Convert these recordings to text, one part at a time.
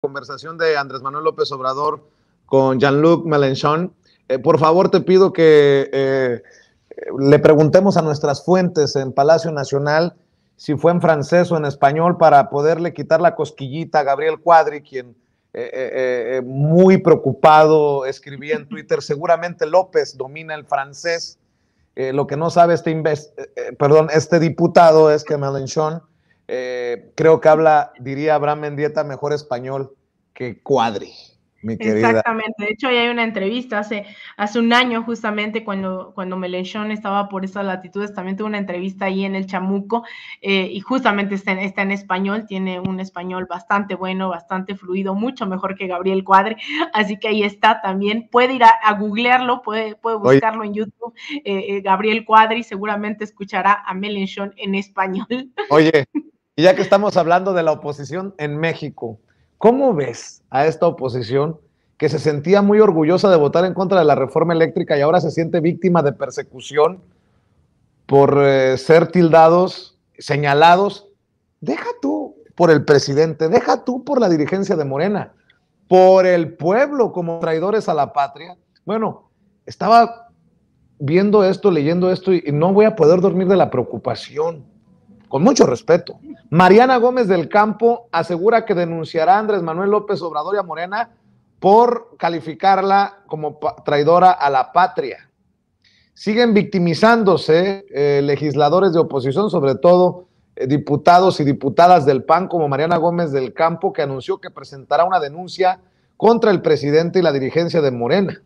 conversación de Andrés Manuel López Obrador con Jean-Luc Mélenchon. Eh, por favor, te pido que eh, le preguntemos a nuestras fuentes en Palacio Nacional si fue en francés o en español para poderle quitar la cosquillita a Gabriel Cuadri, quien eh, muy preocupado escribía en Twitter, seguramente López domina el francés. lo que no sabe este, perdón, este diputado es que Mélenchon eh, creo que habla, diría Abraham Mendieta, mejor español que Cuadri. Mi querida. Exactamente, de hecho hay una entrevista hace, hace un año justamente cuando, cuando Melenchón estaba por esas latitudes, también tuvo una entrevista ahí en el Chamuco eh, y justamente está en, español, tiene un español bastante bueno, bastante fluido, mucho mejor que Gabriel Cuadri, así que ahí está también, puede ir a, googlearlo, puede, puede buscarlo en YouTube, eh, Gabriel Cuadri seguramente escuchará a Melenchón en español. Oye, Y ya que estamos hablando de la oposición en México, ¿cómo ves a esta oposición que se sentía muy orgullosa de votar en contra de la reforma eléctrica y ahora se siente víctima de persecución por eh, ser tildados, señalados? Deja tú por el presidente, deja tú por la dirigencia de Morena, por el pueblo como traidores a la patria. Bueno, estaba viendo esto, leyendo esto y no voy a poder dormir de la preocupación con mucho respeto. Mariana Gómez del Campo asegura que denunciará a Andrés Manuel López Obrador y a Morena por calificarla como traidora a la patria. Siguen victimizándose eh, legisladores de oposición, sobre todo eh, diputados y diputadas del PAN como Mariana Gómez del Campo, que anunció que presentará una denuncia contra el presidente y la dirigencia de Morena.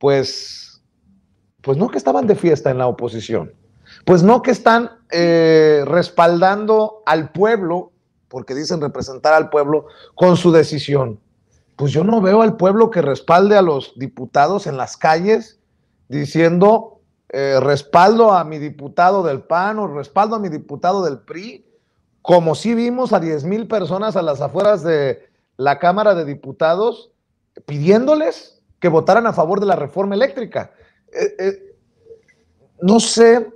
Pues, pues no que estaban de fiesta en la oposición pues no que están eh, respaldando al pueblo, porque dicen representar al pueblo, con su decisión. Pues yo no veo al pueblo que respalde a los diputados en las calles diciendo eh, respaldo a mi diputado del PAN o respaldo a mi diputado del PRI, como si vimos a 10 mil personas a las afueras de la Cámara de Diputados pidiéndoles que votaran a favor de la reforma eléctrica. Eh, no sé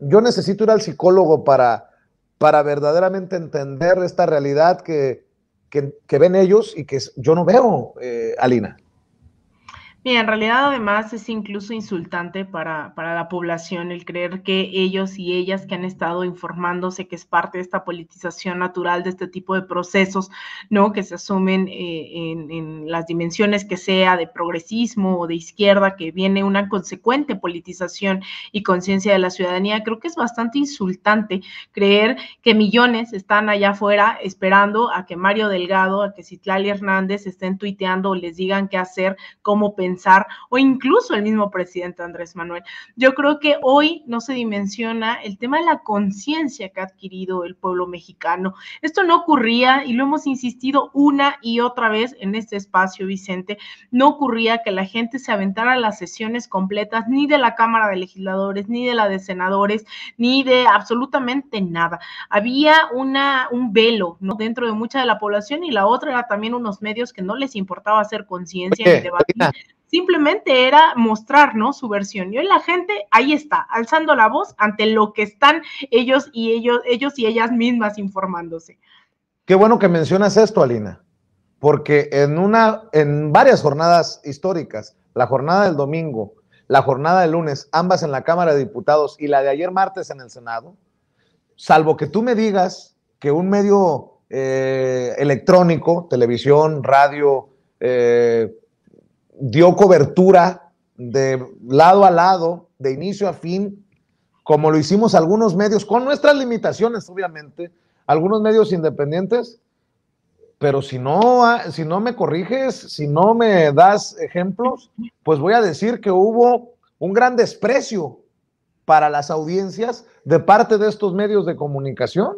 yo necesito ir al psicólogo para, para verdaderamente entender esta realidad que, ven ellos y que yo no veo, eh, Alina. Mira, en realidad además es incluso insultante para, la población el creer que ellos y ellas que han estado informándose que es parte de esta politización natural de este tipo de procesos, ¿no? Que se asumen eh, en, en, las dimensiones que sea de progresismo o de izquierda, que viene una consecuente politización y conciencia de la ciudadanía, creo que es bastante insultante creer que millones están allá afuera esperando a que Mario Delgado, a que Citlali Hernández estén tuiteando o les digan qué hacer, cómo pensar o incluso el mismo presidente Andrés Manuel. Yo creo que hoy no se dimensiona el tema de la conciencia que ha adquirido el pueblo mexicano. Esto no ocurría, y lo hemos insistido una y otra vez en este espacio, Vicente, no ocurría que la gente se aventara a las sesiones completas ni de la Cámara de Legisladores, ni de la de Senadores, ni de absolutamente nada. Había una, un velo dentro de mucha de la población y la otra era también unos medios que no les importaba hacer conciencia y debatir simplemente era mostrar, ¿no? Su versión. Y hoy la gente ahí está, alzando la voz ante lo que están ellos y ellos, ellos y ellas mismas informándose. Qué bueno que mencionas esto, Alina, porque en una, en varias jornadas históricas, la jornada del domingo, la jornada del lunes, ambas en la Cámara de Diputados y la de ayer martes en el Senado, salvo que tú me digas que un medio eh, electrónico, televisión, radio, eh, dio cobertura de lado a lado, de inicio a fin, como lo hicimos algunos medios, con nuestras limitaciones, obviamente, algunos medios independientes, pero si no, ah, si no me corriges, si no me das ejemplos, pues voy a decir que hubo un gran desprecio para las audiencias de parte de estos medios de comunicación.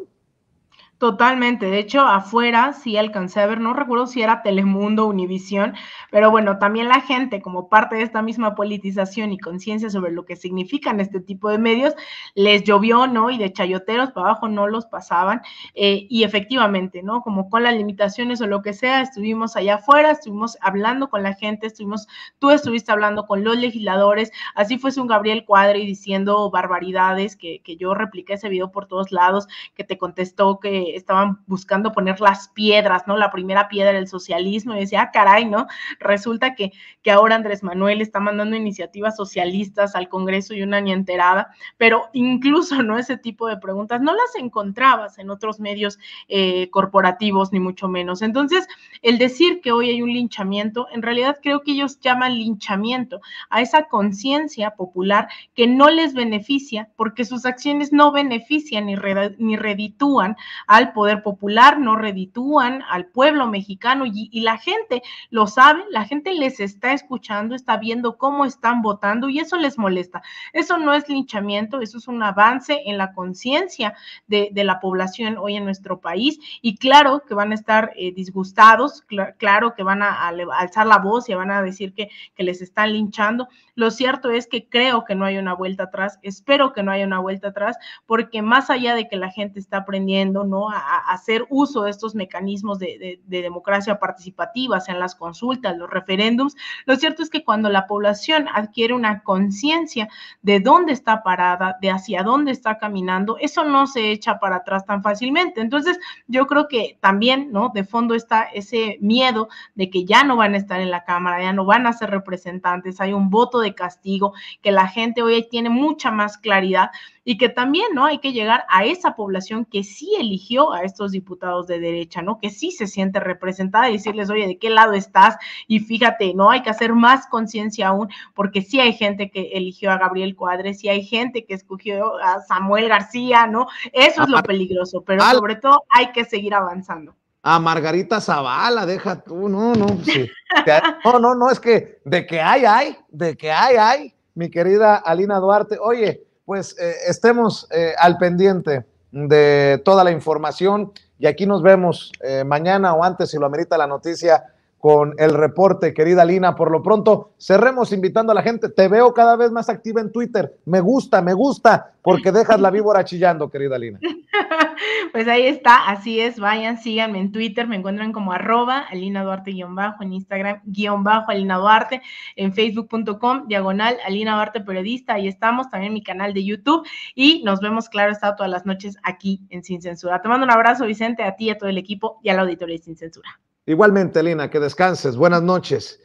Totalmente, de hecho, afuera sí alcancé a ver, no recuerdo si era Telemundo, Univisión, pero bueno, también la gente, como parte de esta misma politización y conciencia sobre lo que significan este tipo de medios, les llovió, ¿no? Y de chayoteros para abajo no los pasaban. Eh, y efectivamente, ¿no? Como con las limitaciones o lo que sea, estuvimos allá afuera, estuvimos hablando con la gente, estuvimos, tú estuviste hablando con los legisladores, así fue un Gabriel y diciendo barbaridades, que, que yo repliqué ese video por todos lados, que te contestó que estaban buscando poner las piedras, ¿no? La primera piedra del socialismo, y decía, ah, caray, ¿no? Resulta que, que ahora Andrés Manuel está mandando iniciativas socialistas al Congreso y una ni enterada, pero incluso, ¿no? Ese tipo de preguntas no las encontrabas en otros medios eh, corporativos, ni mucho menos. Entonces, el decir que hoy hay un linchamiento, en realidad creo que ellos llaman linchamiento a esa conciencia popular que no les beneficia porque sus acciones no benefician ni, ni reditúan a al poder popular, no reditúan al pueblo mexicano y, la gente lo sabe, la gente les está escuchando, está viendo cómo están votando y eso les molesta. Eso no es linchamiento, eso es un avance en la conciencia de, la población hoy en nuestro país y claro que van a estar eh, disgustados, claro que van a, alzar la voz y van a decir que, que les están linchando. Lo cierto es que creo que no hay una vuelta atrás, espero que no haya una vuelta atrás porque más allá de que la gente está aprendiendo, ¿no? A, hacer uso de estos mecanismos de, de, democracia participativa, sean las consultas, los referéndums. Lo cierto es que cuando la población adquiere una conciencia de dónde está parada, de hacia dónde está caminando, eso no se echa para atrás tan fácilmente. Entonces, yo creo que también, ¿no? De fondo está ese miedo de que ya no van a estar en la Cámara, ya no van a ser representantes, hay un voto de castigo, que la gente hoy tiene mucha más claridad y que también, ¿no? Hay que llegar a esa población que sí eligió a estos diputados de derecha, ¿no? Que sí se siente representada y decirles, oye, ¿de qué lado estás? Y fíjate, ¿no? Hay que hacer más conciencia aún, porque sí hay gente que eligió a Gabriel Cuadres, sí hay gente que escogió a Samuel García, ¿no? Eso es lo ah, peligroso, pero sobre todo hay que seguir avanzando a Margarita Zavala, deja tú, no, no, pues no, no, no, es que de que hay, hay, de que hay, hay, mi querida Alina Duarte, oye, pues eh, estemos eh, al pendiente de toda la información y aquí nos vemos eh, mañana o antes si lo amerita la noticia con el reporte, querida Lina. Por lo pronto, cerremos invitando a la gente. Te veo cada vez más activa en Twitter. Me gusta, me gusta, porque dejas la víbora chillando, querida Lina. Pues ahí está, así es. Vayan, síganme en Twitter. Me encuentran como arroba Alina Duarte bajo, en Instagram guión bajo Alina Duarte, en facebook.com diagonal Alina Duarte Periodista. Ahí estamos, también en mi canal de YouTube. Y nos vemos, claro, todas las noches aquí en Sin Censura. Te mando un abrazo, Vicente, a ti, a todo el equipo y al auditorio de Sin Censura. Igualmente, Lina, que descanses. Buenas noches.